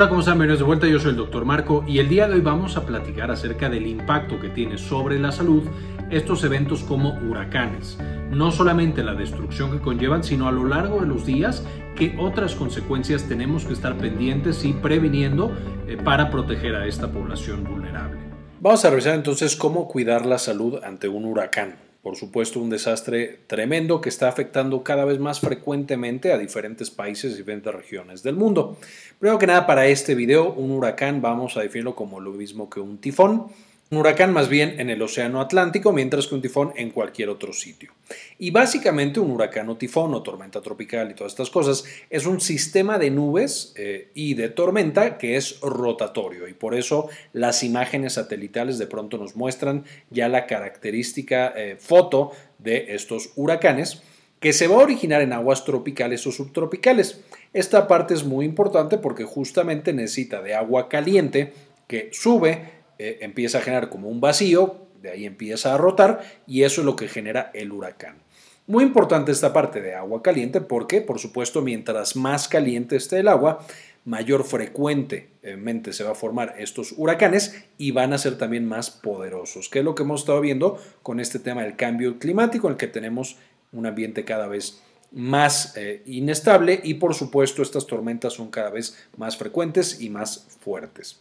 Hola, ¿cómo están? Bienvenidos de vuelta. Yo soy el Dr. Marco y el día de hoy vamos a platicar acerca del impacto que tiene sobre la salud estos eventos como huracanes. No solamente la destrucción que conllevan, sino a lo largo de los días qué otras consecuencias tenemos que estar pendientes y previniendo eh, para proteger a esta población vulnerable. Vamos a revisar entonces cómo cuidar la salud ante un huracán. Por supuesto, un desastre tremendo que está afectando cada vez más frecuentemente a diferentes países y diferentes regiones del mundo. Primero que nada, para este video, un huracán vamos a definirlo como lo mismo que un tifón un huracán más bien en el Océano Atlántico, mientras que un tifón en cualquier otro sitio. Y básicamente un huracán o tifón o tormenta tropical y todas estas cosas es un sistema de nubes eh, y de tormenta que es rotatorio y por eso las imágenes satelitales de pronto nos muestran ya la característica eh, foto de estos huracanes que se va a originar en aguas tropicales o subtropicales. Esta parte es muy importante porque justamente necesita de agua caliente que sube eh, empieza a generar como un vacío, de ahí empieza a rotar y eso es lo que genera el huracán. Muy importante esta parte de agua caliente porque, por supuesto, mientras más caliente esté el agua, mayor frecuentemente se va a formar estos huracanes y van a ser también más poderosos, que es lo que hemos estado viendo con este tema del cambio climático, en el que tenemos un ambiente cada vez más eh, inestable y por supuesto estas tormentas son cada vez más frecuentes y más fuertes.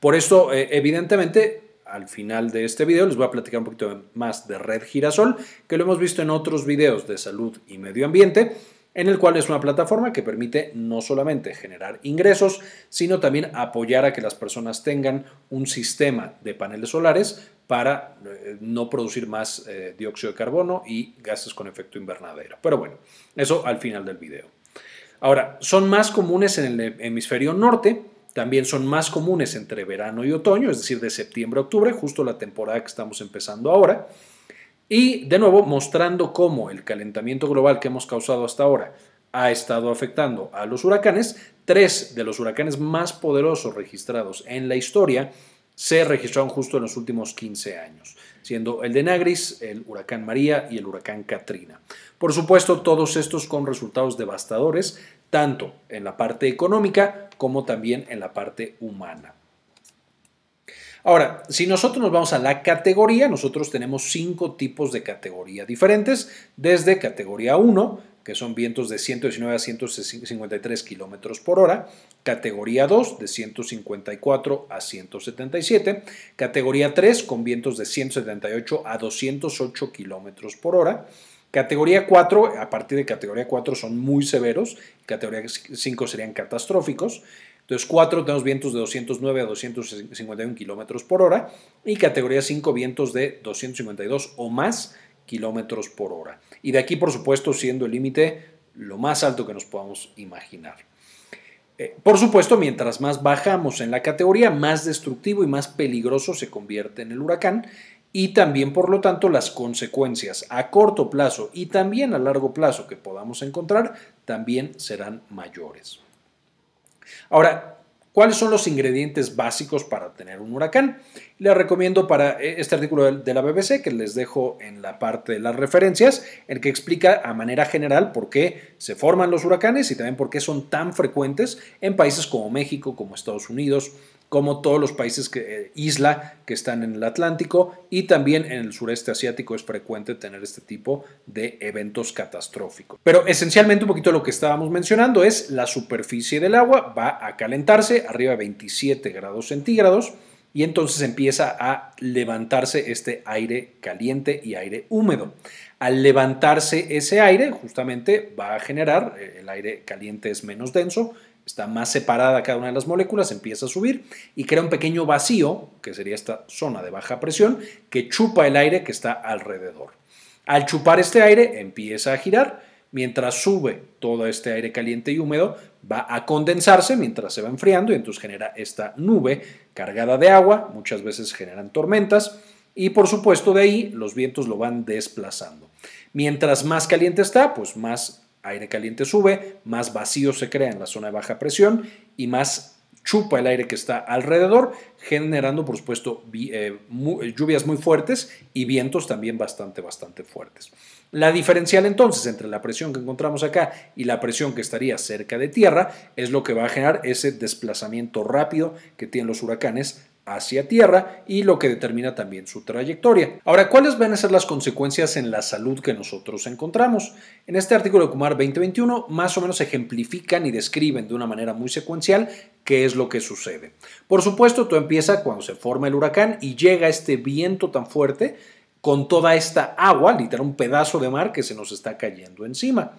Por esto, eh, evidentemente, al final de este video les voy a platicar un poquito más de Red Girasol, que lo hemos visto en otros videos de salud y medio ambiente, en el cual es una plataforma que permite no solamente generar ingresos, sino también apoyar a que las personas tengan un sistema de paneles solares para eh, no producir más eh, dióxido de carbono y gases con efecto invernadero. Pero bueno, eso al final del video. Ahora, son más comunes en el hemisferio norte, también son más comunes entre verano y otoño, es decir, de septiembre a octubre, justo la temporada que estamos empezando ahora. Y de nuevo, mostrando cómo el calentamiento global que hemos causado hasta ahora ha estado afectando a los huracanes, tres de los huracanes más poderosos registrados en la historia se registraron justo en los últimos 15 años, siendo el de Nagris, el huracán María y el huracán Katrina. Por supuesto, todos estos con resultados devastadores, tanto en la parte económica como también en la parte humana. Ahora, si nosotros nos vamos a la categoría, nosotros tenemos cinco tipos de categoría diferentes, desde categoría 1, que son vientos de 119 a 153 kilómetros por hora, categoría 2 de 154 a 177, categoría 3 con vientos de 178 a 208 kilómetros por hora, Categoría 4, a partir de categoría 4 son muy severos, categoría 5 serían catastróficos. Entonces 4 tenemos vientos de 209 a 251 kilómetros por hora y categoría 5 vientos de 252 o más kilómetros por hora. Y de aquí, por supuesto, siendo el límite lo más alto que nos podamos imaginar. Eh, por supuesto, mientras más bajamos en la categoría, más destructivo y más peligroso se convierte en el huracán y también, por lo tanto, las consecuencias a corto plazo y también a largo plazo que podamos encontrar también serán mayores. Ahora, ¿cuáles son los ingredientes básicos para tener un huracán? Les recomiendo para eh, este artículo de la BBC que les dejo en la parte de las referencias, el que explica a manera general por qué se forman los huracanes y también por qué son tan frecuentes en países como México, como Estados Unidos, como todos los países que, eh, isla que están en el Atlántico y también en el sureste asiático es frecuente tener este tipo de eventos catastróficos. Pero esencialmente un poquito lo que estábamos mencionando es la superficie del agua va a calentarse arriba de 27 grados centígrados y entonces empieza a levantarse este aire caliente y aire húmedo. Al levantarse ese aire, justamente va a generar, eh, el aire caliente es menos denso, está más separada cada una de las moléculas, empieza a subir y crea un pequeño vacío, que sería esta zona de baja presión, que chupa el aire que está alrededor. Al chupar este aire empieza a girar, mientras sube todo este aire caliente y húmedo, va a condensarse mientras se va enfriando y entonces genera esta nube cargada de agua, muchas veces generan tormentas y por supuesto de ahí los vientos lo van desplazando. Mientras más caliente está, pues más aire caliente sube, más vacío se crea en la zona de baja presión y más chupa el aire que está alrededor, generando, por supuesto, eh, eh, lluvias muy fuertes y vientos también bastante, bastante fuertes. La diferencial entonces entre la presión que encontramos acá y la presión que estaría cerca de tierra es lo que va a generar ese desplazamiento rápido que tienen los huracanes hacia tierra y lo que determina también su trayectoria. Ahora, ¿cuáles van a ser las consecuencias en la salud que nosotros encontramos? En este artículo de Kumar 2021 más o menos ejemplifican y describen de una manera muy secuencial qué es lo que sucede. Por supuesto, todo empieza cuando se forma el huracán y llega este viento tan fuerte con toda esta agua, literal un pedazo de mar que se nos está cayendo encima,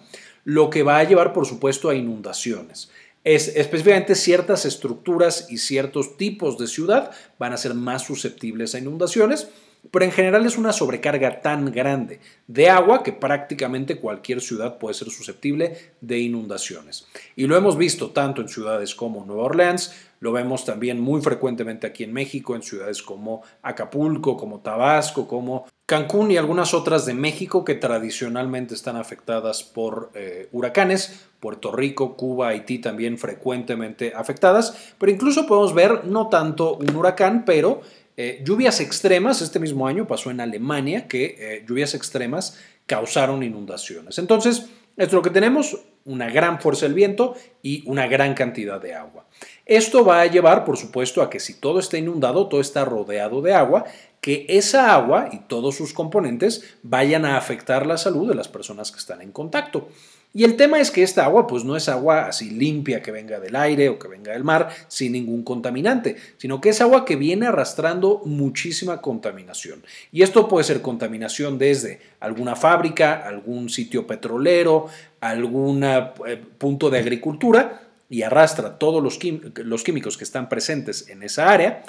lo que va a llevar por supuesto a inundaciones. Es, específicamente ciertas estructuras y ciertos tipos de ciudad van a ser más susceptibles a inundaciones, pero en general es una sobrecarga tan grande de agua que prácticamente cualquier ciudad puede ser susceptible de inundaciones. Y lo hemos visto tanto en ciudades como Nueva Orleans, lo vemos también muy frecuentemente aquí en México, en ciudades como Acapulco, como Tabasco, como Cancún y algunas otras de México que tradicionalmente están afectadas por eh, huracanes, Puerto Rico, Cuba, Haití también frecuentemente afectadas, pero incluso podemos ver no tanto un huracán, pero eh, lluvias extremas, este mismo año pasó en Alemania que eh, lluvias extremas causaron inundaciones. Entonces, esto es lo que tenemos, una gran fuerza del viento y una gran cantidad de agua. Esto va a llevar, por supuesto, a que si todo está inundado, todo está rodeado de agua, que esa agua y todos sus componentes vayan a afectar la salud de las personas que están en contacto. Y el tema es que esta agua pues no es agua así limpia que venga del aire o que venga del mar sin ningún contaminante, sino que es agua que viene arrastrando muchísima contaminación. Y esto puede ser contaminación desde alguna fábrica, algún sitio petrolero, algún eh, punto de agricultura y arrastra todos los químicos que están presentes en esa área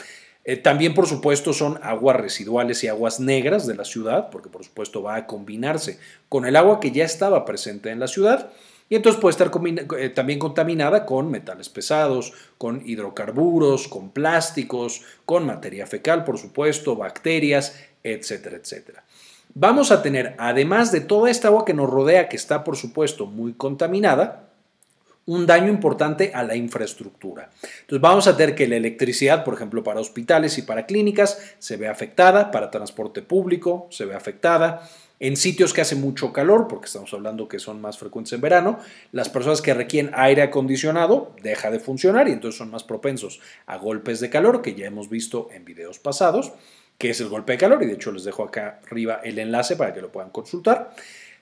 eh, también, por supuesto, son aguas residuales y aguas negras de la ciudad, porque por supuesto va a combinarse con el agua que ya estaba presente en la ciudad. Y entonces puede estar eh, también contaminada con metales pesados, con hidrocarburos, con plásticos, con materia fecal, por supuesto, bacterias, etcétera, etcétera. Vamos a tener, además de toda esta agua que nos rodea, que está por supuesto muy contaminada, un daño importante a la infraestructura. Entonces vamos a ver que la electricidad, por ejemplo, para hospitales y para clínicas, se ve afectada, para transporte público se ve afectada. En sitios que hace mucho calor, porque estamos hablando que son más frecuentes en verano, las personas que requieren aire acondicionado deja de funcionar y entonces son más propensos a golpes de calor, que ya hemos visto en videos pasados, que es el golpe de calor, y de hecho les dejo acá arriba el enlace para que lo puedan consultar.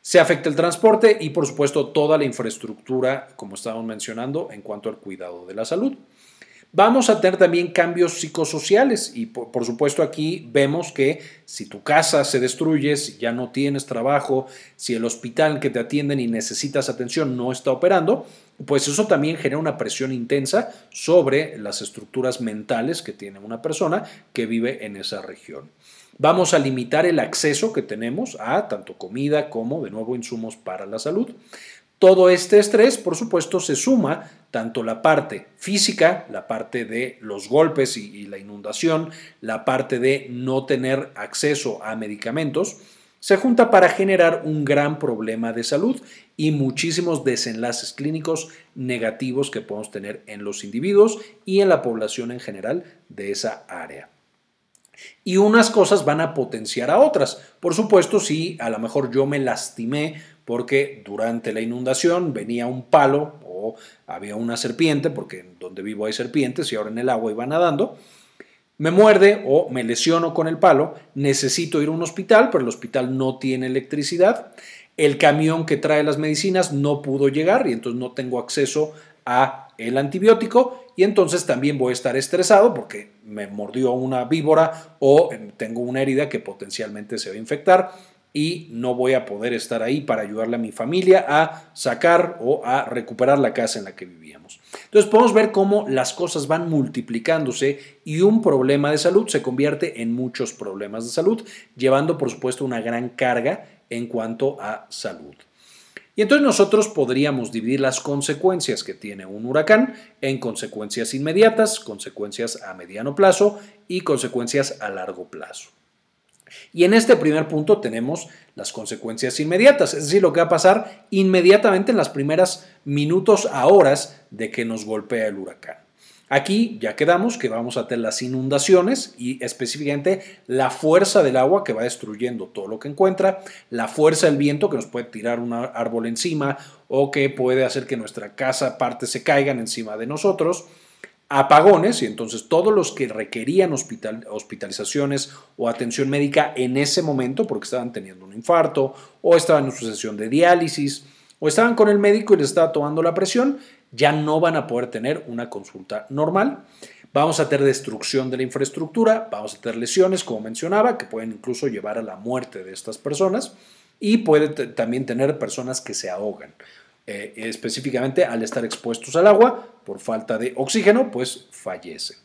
Se afecta el transporte y, por supuesto, toda la infraestructura, como estábamos mencionando, en cuanto al cuidado de la salud. Vamos a tener también cambios psicosociales y por, supuesto aquí vemos que si tu casa se destruye, si ya no tienes trabajo, si el hospital que te atienden y necesitas atención no está operando, pues eso también genera una presión intensa sobre las estructuras mentales que tiene una persona que vive en esa región. Vamos a limitar el acceso que tenemos a tanto comida como, de nuevo, insumos para la salud. Todo este estrés, por supuesto, se suma tanto la parte física, la parte de los golpes y, la inundación, la parte de no tener acceso a medicamentos, se junta para generar un gran problema de salud y muchísimos desenlaces clínicos negativos que podemos tener en los individuos y en la población en general de esa área. Y unas cosas van a potenciar a otras. Por supuesto, si a lo mejor yo me lastimé porque durante la inundación venía un palo o había una serpiente, porque donde vivo hay serpientes y ahora en el agua iba nadando, me muerde o me lesiono con el palo, necesito ir a un hospital, pero el hospital no tiene electricidad, el camión que trae las medicinas no pudo llegar y entonces no tengo acceso a el antibiótico y entonces también voy a estar estresado porque me mordió una víbora o tengo una herida que potencialmente se va a infectar y no voy a poder estar ahí para ayudarle a mi familia a sacar o a recuperar la casa en la que vivíamos. Entonces podemos ver cómo las cosas van multiplicándose y un problema de salud se convierte en muchos problemas de salud, llevando por supuesto una gran carga en cuanto a salud. Y entonces nosotros podríamos dividir las consecuencias que tiene un huracán en consecuencias inmediatas, consecuencias a mediano plazo y consecuencias a largo plazo. Y en este primer punto tenemos las consecuencias inmediatas, es decir, lo que va a pasar inmediatamente en las primeras minutos a horas de que nos golpea el huracán. Aquí ya quedamos que vamos a tener las inundaciones y específicamente la fuerza del agua que va destruyendo todo lo que encuentra, la fuerza del viento que nos puede tirar un árbol encima o que puede hacer que nuestra casa parte se caigan encima de nosotros, apagones y entonces todos los que requerían hospitalizaciones o atención médica en ese momento porque estaban teniendo un infarto o estaban en su sesión de diálisis o estaban con el médico y les estaba tomando la presión, ya no van a poder tener una consulta normal. Vamos a tener destrucción de la infraestructura, vamos a tener lesiones, como mencionaba, que pueden incluso llevar a la muerte de estas personas y puede también tener personas que se ahogan. Eh, específicamente al estar expuestos al agua por falta de oxígeno, pues fallecen.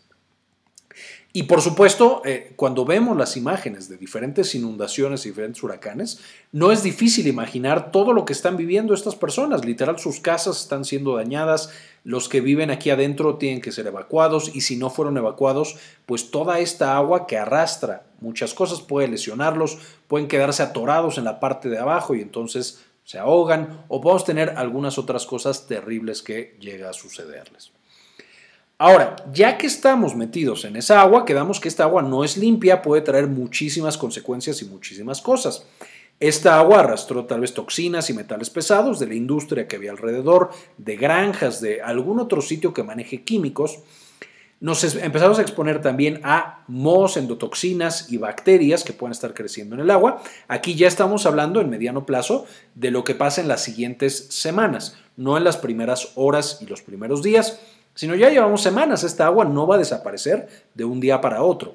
Y por supuesto, eh, cuando vemos las imágenes de diferentes inundaciones y diferentes huracanes, no es difícil imaginar todo lo que están viviendo estas personas. Literal, sus casas están siendo dañadas, los que viven aquí adentro tienen que ser evacuados y si no fueron evacuados, pues toda esta agua que arrastra muchas cosas puede lesionarlos, pueden quedarse atorados en la parte de abajo y entonces se ahogan o podemos tener algunas otras cosas terribles que llega a sucederles. Ahora, ya que estamos metidos en esa agua, quedamos que esta agua no es limpia, puede traer muchísimas consecuencias y muchísimas cosas. Esta agua arrastró tal vez toxinas y metales pesados de la industria que había alrededor, de granjas, de algún otro sitio que maneje químicos. Nos empezamos a exponer también a MOS, endotoxinas y bacterias que pueden estar creciendo en el agua. Aquí ya estamos hablando en mediano plazo de lo que pasa en las siguientes semanas, no en las primeras horas y los primeros días, sino ya llevamos semanas. Esta agua no va a desaparecer de un día para otro.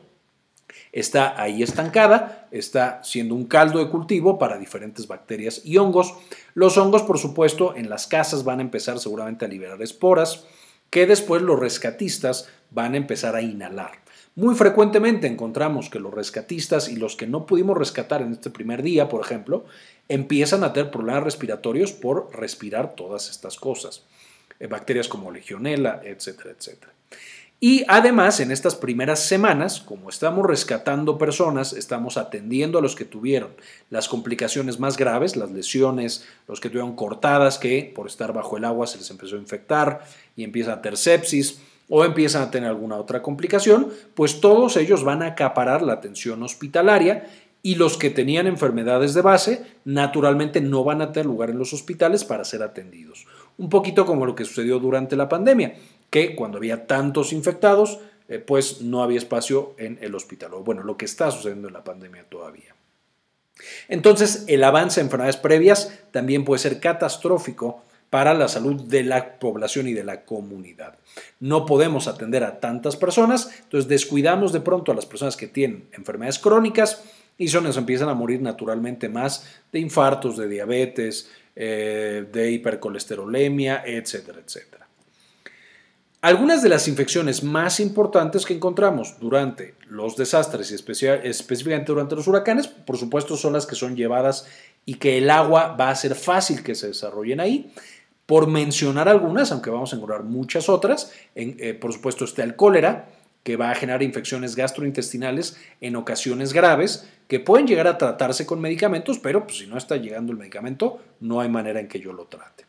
Está ahí estancada, está siendo un caldo de cultivo para diferentes bacterias y hongos. Los hongos, por supuesto, en las casas van a empezar seguramente a liberar esporas que después los rescatistas van a empezar a inhalar. Muy frecuentemente encontramos que los rescatistas y los que no pudimos rescatar en este primer día, por ejemplo, empiezan a tener problemas respiratorios por respirar todas estas cosas. Eh, bacterias como legionela, etcétera, etcétera. Y además, en estas primeras semanas, como estamos rescatando personas, estamos atendiendo a los que tuvieron las complicaciones más graves, las lesiones, los que tuvieron cortadas que por estar bajo el agua se les empezó a infectar y empieza a tener sepsis o empiezan a tener alguna otra complicación, pues todos ellos van a acaparar la atención hospitalaria y los que tenían enfermedades de base naturalmente no van a tener lugar en los hospitales para ser atendidos un poquito como lo que sucedió durante la pandemia, que cuando había tantos infectados, eh, pues no había espacio en el hospital, o bueno, lo que está sucediendo en la pandemia todavía. Entonces, el avance en enfermedades previas también puede ser catastrófico para la salud de la población y de la comunidad. No podemos atender a tantas personas, entonces descuidamos de pronto a las personas que tienen enfermedades crónicas y son, empiezan a morir naturalmente más de infartos, de diabetes, eh, de hipercolesterolemia, etcétera, etcétera. Algunas de las infecciones más importantes que encontramos durante los desastres y específicamente durante los huracanes, por supuesto, son las que son llevadas y que el agua va a ser fácil que se desarrollen ahí. Por mencionar algunas, aunque vamos a encontrar muchas otras, eh, por supuesto está el cólera, que va a generar infecciones gastrointestinales en ocasiones graves que pueden llegar a tratarse con medicamentos, pero pues, si no está llegando el medicamento, no hay manera en que yo lo trate.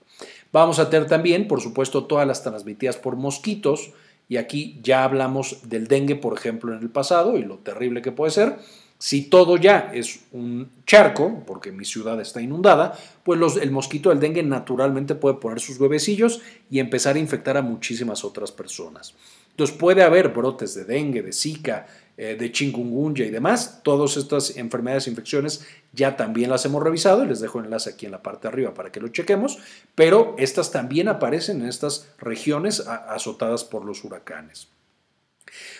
Vamos a tener también, por supuesto, todas las transmitidas por mosquitos, y aquí ya hablamos del dengue, por ejemplo, en el pasado y lo terrible que puede ser. Si todo ya es un charco, porque mi ciudad está inundada, pues el mosquito del dengue naturalmente puede poner sus huevecillos y empezar a infectar a muchísimas otras personas. Entonces puede haber brotes de dengue, de zika, eh, de chikungunya y demás. Todas estas enfermedades, e infecciones, ya también las hemos revisado y les dejo el enlace aquí en la parte de arriba para que lo chequemos, pero estas también aparecen en estas regiones azotadas por los huracanes.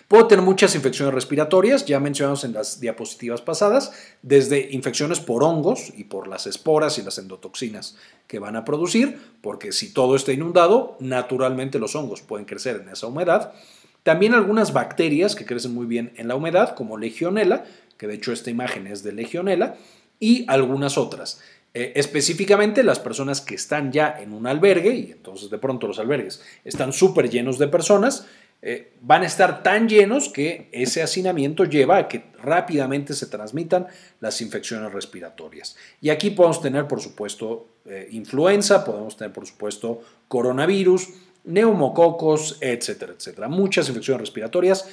Puedo tener muchas infecciones respiratorias, ya mencionamos en las diapositivas pasadas, desde infecciones por hongos y por las esporas y las endotoxinas que van a producir, porque si todo está inundado, naturalmente los hongos pueden crecer en esa humedad. También algunas bacterias que crecen muy bien en la humedad, como legionela, que de hecho esta imagen es de legionela, y algunas otras. Eh, específicamente las personas que están ya en un albergue, y entonces de pronto los albergues están súper llenos de personas, eh, van a estar tan llenos que ese hacinamiento lleva a que rápidamente se transmitan las infecciones respiratorias. Y aquí podemos tener, por supuesto, eh, influenza, podemos tener, por supuesto, coronavirus, neumococos, etcétera, etcétera. Muchas infecciones respiratorias.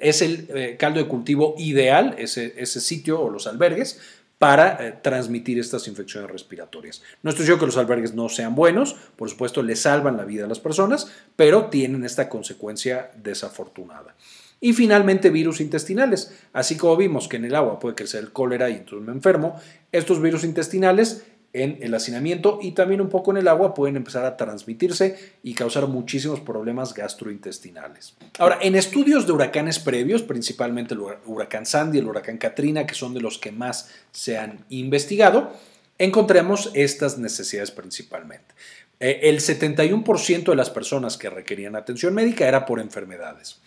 Es el eh, caldo de cultivo ideal, ese sitio o los albergues, para eh, transmitir estas infecciones respiratorias. No estoy diciendo que los albergues no sean buenos, por supuesto, le salvan la vida a las personas, pero tienen esta consecuencia desafortunada. Y finalmente, virus intestinales. Así como vimos que en el agua puede crecer el cólera y entonces me enfermo, estos virus intestinales en el hacinamiento y también un poco en el agua pueden empezar a transmitirse y causar muchísimos problemas gastrointestinales. Ahora, en estudios de huracanes previos, principalmente el huracán Sandy, y el huracán Katrina, que son de los que más se han investigado, encontramos estas necesidades principalmente. E, el 71% de las personas que requerían atención médica era por enfermedades.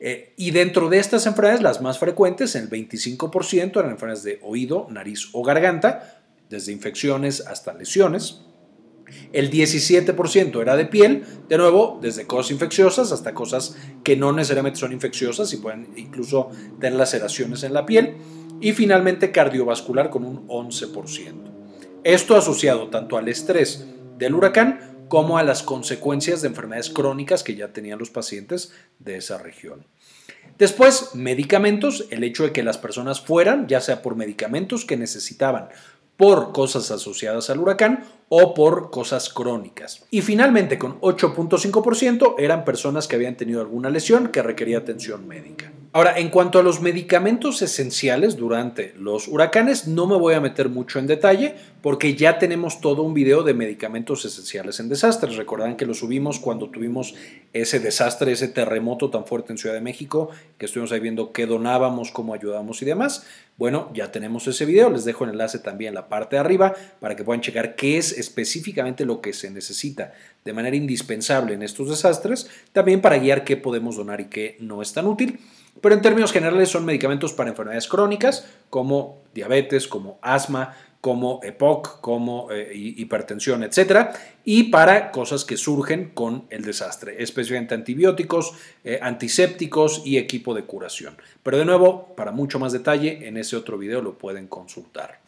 E, y dentro de estas enfermedades, las más frecuentes, el 25% eran enfermedades de oído, nariz o garganta, desde infecciones hasta lesiones. El 17% era de piel, de nuevo, desde cosas infecciosas hasta cosas que no necesariamente son infecciosas y pueden incluso tener laceraciones en la piel. Y finalmente cardiovascular con un 11%. Esto asociado tanto al estrés del huracán como a las consecuencias de enfermedades crónicas que ya tenían los pacientes de esa región. Después, medicamentos, el hecho de que las personas fueran, ya sea por medicamentos que necesitaban, por cosas asociadas al huracán o por cosas crónicas. Y finalmente, con 8.5% eran personas que habían tenido alguna lesión que requería atención médica. Ahora, en cuanto a los medicamentos esenciales durante los huracanes, no me voy a meter mucho en detalle porque ya tenemos todo un video de medicamentos esenciales en desastres. Recordarán que lo subimos cuando tuvimos ese desastre, ese terremoto tan fuerte en Ciudad de México, que estuvimos ahí viendo qué donábamos, cómo ayudamos y demás. Bueno, ya tenemos ese video, les dejo el enlace también en la parte de arriba para que puedan checar qué es específicamente lo que se necesita de manera indispensable en estos desastres, también para guiar qué podemos donar y qué no es tan útil. Pero en términos generales son medicamentos para enfermedades crónicas como diabetes, como asma, como EPOC, como eh, hipertensión, etcétera, y para cosas que surgen con el desastre, especialmente antibióticos, eh, antisépticos y equipo de curación. Pero de nuevo, para mucho más detalle, en ese otro video lo pueden consultar.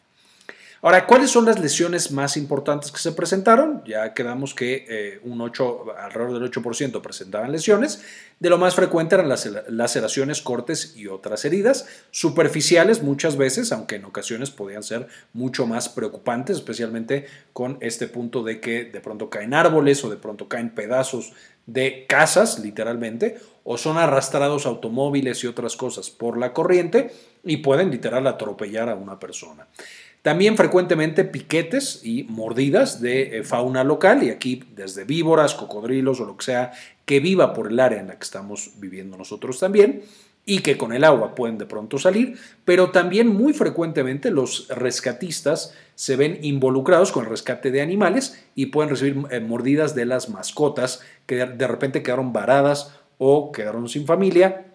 Ahora, ¿cuáles son las lesiones más importantes que se presentaron? Ya quedamos que eh, un 8, alrededor del 8% presentaban lesiones. De lo más frecuente eran las laceraciones, cortes y otras heridas, superficiales muchas veces, aunque en ocasiones podían ser mucho más preocupantes, especialmente con este punto de que de pronto caen árboles o de pronto caen pedazos de casas, literalmente, o son arrastrados automóviles y otras cosas por la corriente y pueden literal atropellar a una persona. También frecuentemente piquetes y mordidas de eh, fauna local, y aquí desde víboras, cocodrilos o lo que sea que viva por el área en la que estamos viviendo nosotros también y que con el agua pueden de pronto salir, pero también muy frecuentemente los rescatistas se ven involucrados con el rescate de animales y pueden recibir eh, mordidas de las mascotas que de repente quedaron varadas o quedaron sin familia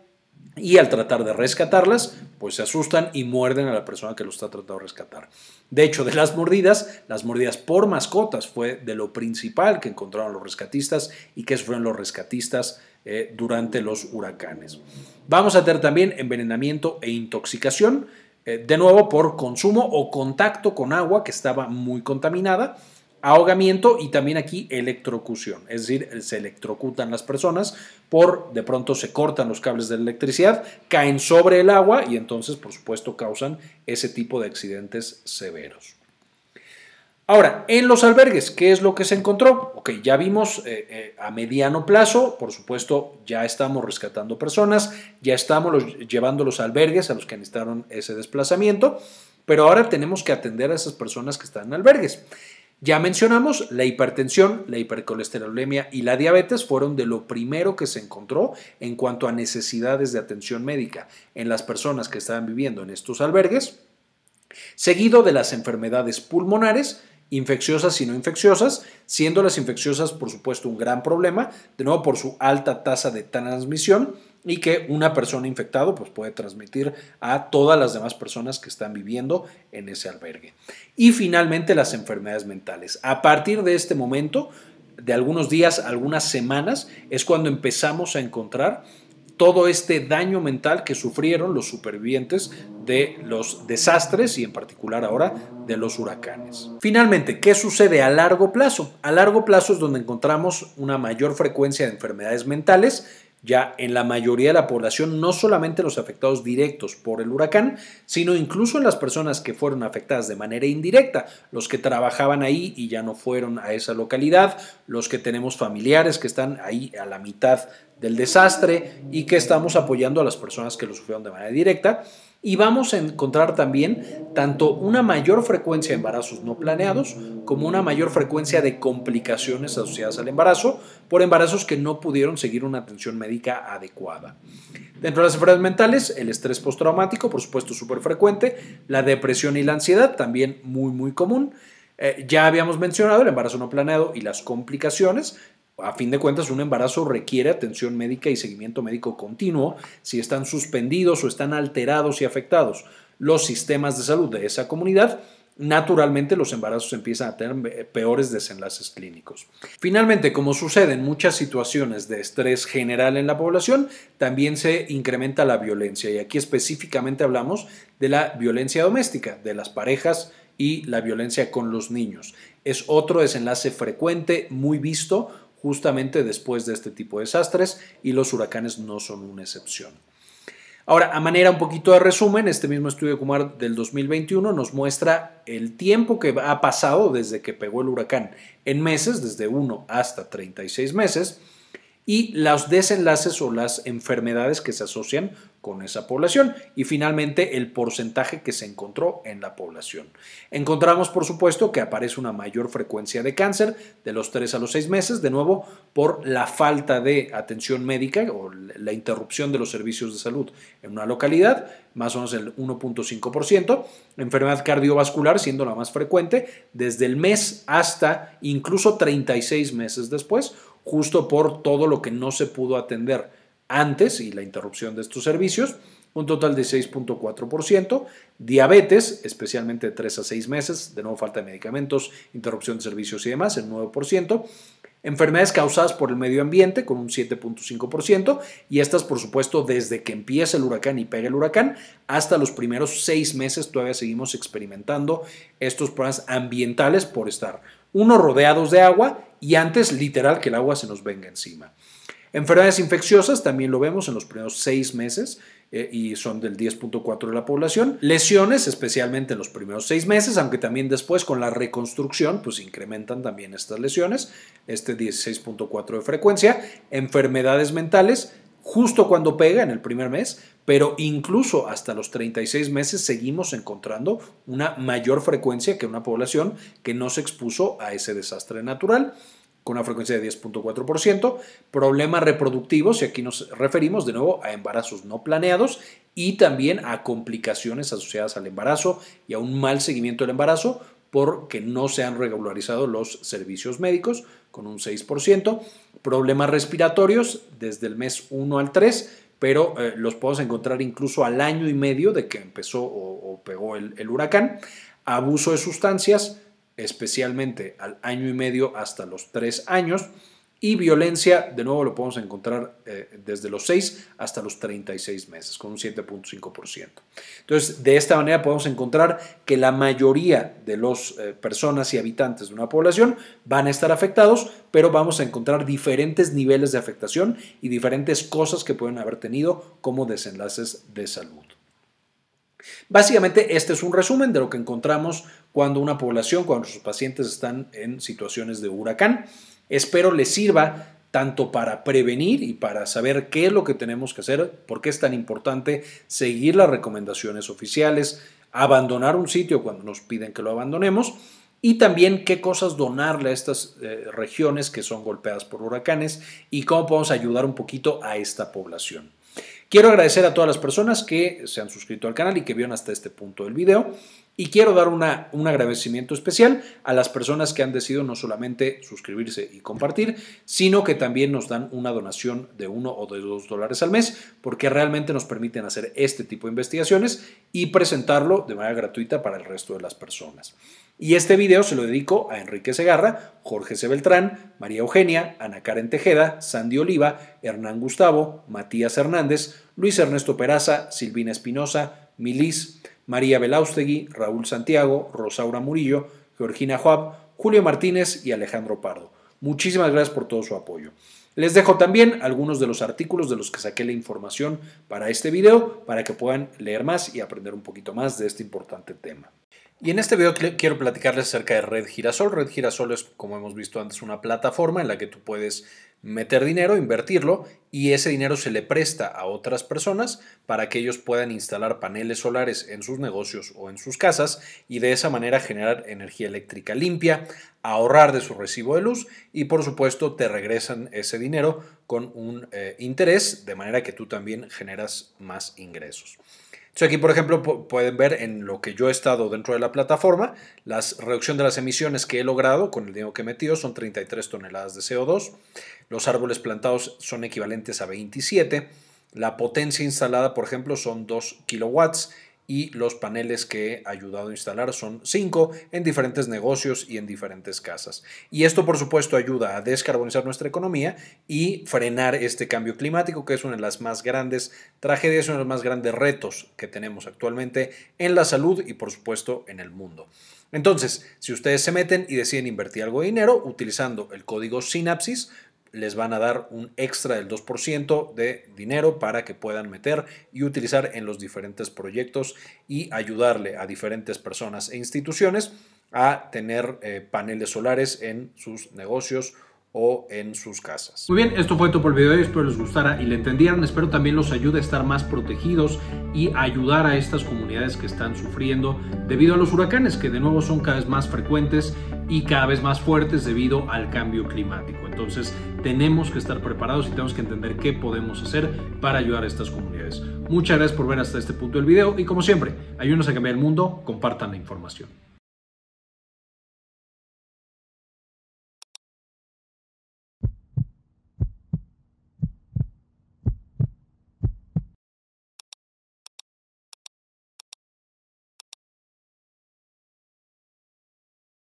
y al tratar de rescatarlas, pues se asustan y muerden a la persona que los está tratando de rescatar. De hecho, de las mordidas, las mordidas por mascotas fue de lo principal que encontraron los rescatistas y que fueron los rescatistas eh, durante los huracanes. Vamos a tener también envenenamiento e intoxicación, eh, de nuevo por consumo o contacto con agua que estaba muy contaminada ahogamiento y también aquí electrocución, es decir, se electrocutan las personas por de pronto se cortan los cables de electricidad, caen sobre el agua y entonces por supuesto causan ese tipo de accidentes severos. Ahora, en los albergues, ¿qué es lo que se encontró? Ok, ya vimos eh, eh, a mediano plazo, por supuesto, ya estamos rescatando personas, ya estamos llevando los albergues a los que necesitaron ese desplazamiento, pero ahora tenemos que atender a esas personas que están en albergues. Ya mencionamos la hipertensión, la hipercolesterolemia y la diabetes fueron de lo primero que se encontró en cuanto a necesidades de atención médica en las personas que estaban viviendo en estos albergues, seguido de las enfermedades pulmonares, infecciosas y no infecciosas, siendo las infecciosas por supuesto un gran problema, de nuevo por su alta tasa de transmisión, y que una persona infectada pues, puede transmitir a todas las demás personas que están viviendo en ese albergue. Y finalmente las enfermedades mentales. A partir de este momento, de algunos días, algunas semanas, es cuando empezamos a encontrar todo este daño mental que sufrieron los supervivientes de los desastres y en particular ahora de los huracanes. Finalmente, ¿qué sucede a largo plazo? A largo plazo es donde encontramos una mayor frecuencia de enfermedades mentales ya en la mayoría de la población, no solamente los afectados directos por el huracán, sino incluso en las personas que fueron afectadas de manera indirecta, los que trabajaban ahí y ya no fueron a esa localidad, los que tenemos familiares que están ahí a la mitad del desastre y que estamos apoyando a las personas que lo sufrieron de manera directa. Y vamos a encontrar también tanto una mayor frecuencia de embarazos no planeados como una mayor frecuencia de complicaciones asociadas al embarazo por embarazos que no pudieron seguir una atención médica adecuada. Dentro de las enfermedades mentales, el estrés postraumático, por supuesto, súper frecuente, la depresión y la ansiedad, también muy, muy común. Eh, ya habíamos mencionado el embarazo no planeado y las complicaciones, a fin de cuentas, un embarazo requiere atención médica y seguimiento médico continuo si están suspendidos o están alterados y afectados los sistemas de salud de esa comunidad. Naturalmente los embarazos empiezan a tener eh, peores desenlaces clínicos. Finalmente, como sucede en muchas situaciones de estrés general en la población, también se incrementa la violencia y aquí específicamente hablamos de la violencia doméstica, de las parejas y la violencia con los niños. Es otro desenlace frecuente, muy visto justamente después de este tipo de desastres y los huracanes no son una excepción. Ahora, a manera un poquito de resumen, este mismo estudio de Kumar del 2021 nos muestra el tiempo que ha pasado desde que pegó el huracán en meses, desde 1 hasta 36 meses, y los desenlaces o las enfermedades que se asocian con esa población y finalmente el porcentaje que se encontró en la población. Encontramos, por supuesto, que aparece una mayor frecuencia de cáncer de los 3 a los 6 meses, de nuevo por la falta de atención médica o la interrupción de los servicios de salud en una localidad, más o menos el 1.5%, enfermedad cardiovascular siendo la más frecuente desde el mes hasta incluso 36 meses después, justo por todo lo que no se pudo atender antes y la interrupción de estos servicios, un total de 6.4%, diabetes, especialmente de 3 a 6 meses, de nuevo falta de medicamentos, interrupción de servicios y demás, el 9%, enfermedades causadas por el medio ambiente con un 7.5% y estas por supuesto desde que empieza el huracán y pega el huracán hasta los primeros 6 meses todavía seguimos experimentando estos problemas ambientales por estar uno rodeados de agua y antes literal que el agua se nos venga encima. Enfermedades infecciosas también lo vemos en los primeros seis meses eh, y son del 10.4 de la población. Lesiones, especialmente en los primeros seis meses, aunque también después con la reconstrucción, pues incrementan también estas lesiones, este 16.4 de frecuencia. Enfermedades mentales, justo cuando pega en el primer mes, pero incluso hasta los 36 meses seguimos encontrando una mayor frecuencia que una población que no se expuso a ese desastre natural con una frecuencia de 10.4%, problemas reproductivos, y aquí nos referimos de nuevo a embarazos no planeados y también a complicaciones asociadas al embarazo y a un mal seguimiento del embarazo porque no se han regularizado los servicios médicos con un 6%, problemas respiratorios desde el mes 1 al 3, pero eh, los podemos encontrar incluso al año y medio de que empezó o, pegó el huracán, abuso de sustancias, especialmente al año y medio hasta los tres años. Y violencia, de nuevo lo podemos encontrar eh, desde los 6 hasta los 36 meses, con un 7.5%. Entonces, de esta manera podemos encontrar que la mayoría de las eh, personas y habitantes de una población van a estar afectados, pero vamos a encontrar diferentes niveles de afectación y diferentes cosas que pueden haber tenido como desenlaces de salud. Básicamente, este es un resumen de lo que encontramos cuando una población, cuando sus pacientes están en situaciones de huracán. Espero les sirva tanto para prevenir y para saber qué es lo que tenemos que hacer, por qué es tan importante seguir las recomendaciones oficiales, abandonar un sitio cuando nos piden que lo abandonemos y también qué cosas donarle a estas eh, regiones que son golpeadas por huracanes y cómo podemos ayudar un poquito a esta población. Quiero agradecer a todas las personas que se han suscrito al canal y que vieron hasta este punto del video. Y quiero dar una, un agradecimiento especial a las personas que han decidido no solamente suscribirse y compartir, sino que también nos dan una donación de uno o de dos dólares al mes, porque realmente nos permiten hacer este tipo de investigaciones y presentarlo de manera gratuita para el resto de las personas. Y este video se lo dedico a Enrique Segarra, Jorge C. Beltrán, María Eugenia, Ana Karen Tejeda, Sandy Oliva, Hernán Gustavo, Matías Hernández, Luis Ernesto Peraza, Silvina Espinosa, Milis, María Belaustegui, Raúl Santiago, Rosaura Murillo, Georgina Juab, Julio Martínez y Alejandro Pardo. Muchísimas gracias por todo su apoyo. Les dejo también algunos de los artículos de los que saqué la información para este video para que puedan leer más y aprender un poquito más de este importante tema. Y en este video quiero platicarles acerca de Red Girasol. Red Girasol es, como hemos visto antes, una plataforma en la que tú puedes meter dinero, invertirlo y ese dinero se le presta a otras personas para que ellos puedan instalar paneles solares en sus negocios o en sus casas y de esa manera generar energía eléctrica limpia, ahorrar de su recibo de luz y por supuesto te regresan ese dinero con un eh, interés de manera que tú también generas más ingresos aquí, por ejemplo, pueden ver en lo que yo he estado dentro de la plataforma, la reducción de las emisiones que he logrado con el dinero que he metido son 33 toneladas de CO2, los árboles plantados son equivalentes a 27, la potencia instalada, por ejemplo, son 2 kilowatts y los paneles que he ayudado a instalar son cinco en diferentes negocios y en diferentes casas. Y esto, por supuesto, ayuda a descarbonizar nuestra economía y frenar este cambio climático, que es una de las más grandes tragedias, uno de los más grandes retos que tenemos actualmente en la salud y, por supuesto, en el mundo. Entonces, si ustedes se meten y deciden invertir algo de dinero utilizando el código Sinapsis, les van a dar un extra del 2% de dinero para que puedan meter y utilizar en los diferentes proyectos y ayudarle a diferentes personas e instituciones a tener eh, paneles solares en sus negocios o en sus casas. Muy bien, esto fue todo por el video de hoy, espero les gustara y le entendieran, espero también los ayude a estar más protegidos y ayudar a estas comunidades que están sufriendo debido a los huracanes que de nuevo son cada vez más frecuentes y cada vez más fuertes debido al cambio climático. Entonces tenemos que estar preparados y tenemos que entender qué podemos hacer para ayudar a estas comunidades. Muchas gracias por ver hasta este punto del video y como siempre, ayúdenos a cambiar el mundo, compartan la información.